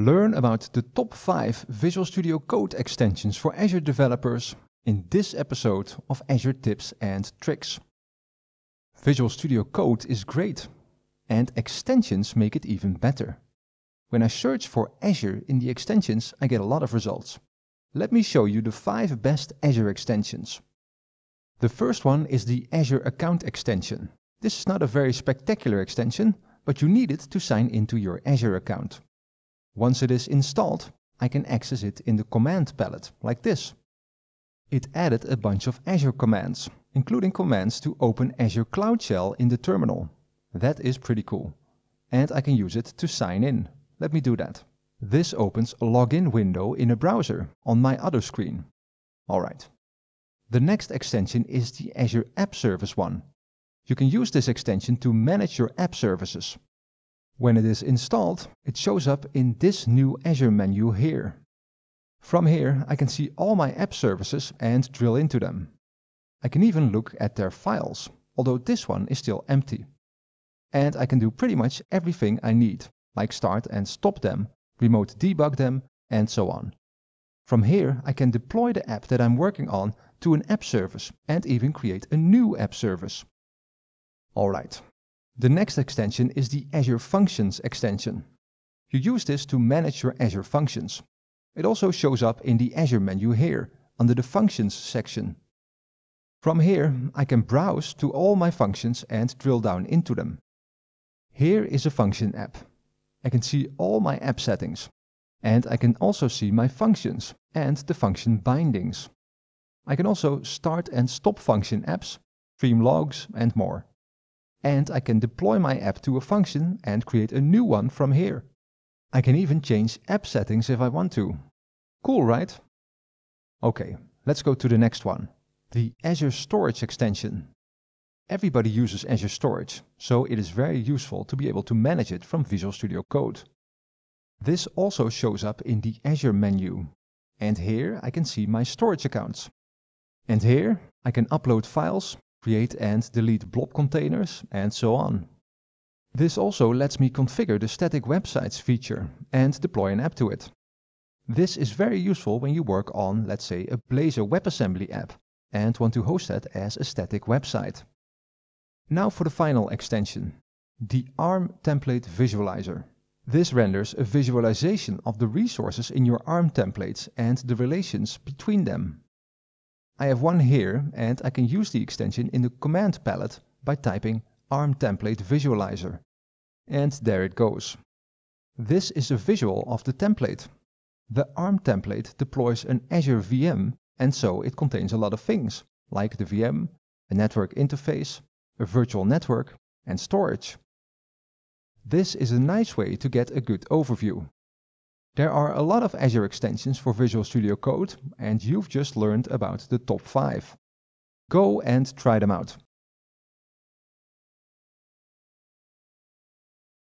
Learn about the top 5 Visual Studio Code extensions for Azure developers in this episode of Azure Tips and Tricks. Visual Studio Code is great, and extensions make it even better. When I search for Azure in the extensions, I get a lot of results. Let me show you the 5 best Azure extensions. The first one is the Azure Account extension. This is not a very spectacular extension, but you need it to sign into your Azure account. Once it is installed, I can access it in the command palette, like this. It added a bunch of Azure commands, including commands to open Azure Cloud Shell in the terminal. That is pretty cool. And I can use it to sign in. Let me do that. This opens a login window in a browser on my other screen. Alright. The next extension is the Azure App Service one. You can use this extension to manage your app services. When it is installed, it shows up in this new Azure menu here. From here, I can see all my app services and drill into them. I can even look at their files, although this one is still empty. And I can do pretty much everything I need, like start and stop them, remote debug them, and so on. From here, I can deploy the app that I'm working on to an app service and even create a new app service. Alright, the next extension is the Azure Functions extension. You use this to manage your Azure Functions. It also shows up in the Azure menu here, under the Functions section. From here, I can browse to all my functions and drill down into them. Here is a function app. I can see all my app settings. And I can also see my functions and the function bindings. I can also start and stop function apps, stream logs, and more and I can deploy my app to a function and create a new one from here. I can even change app settings if I want to. Cool, right? Okay, let's go to the next one. The Azure Storage extension. Everybody uses Azure Storage, so it is very useful to be able to manage it from Visual Studio Code. This also shows up in the Azure menu. And here I can see my storage accounts. And here I can upload files create and delete blob containers, and so on. This also lets me configure the static websites feature and deploy an app to it. This is very useful when you work on, let's say, a Blazor WebAssembly app and want to host that as a static website. Now for the final extension, the ARM template visualizer. This renders a visualization of the resources in your ARM templates and the relations between them. I have one here and I can use the extension in the command palette by typing arm template visualizer. And there it goes. This is a visual of the template. The ARM template deploys an Azure VM and so it contains a lot of things, like the VM, a network interface, a virtual network, and storage. This is a nice way to get a good overview. There are a lot of Azure extensions for Visual Studio Code, and you've just learned about the top 5. Go and try them out.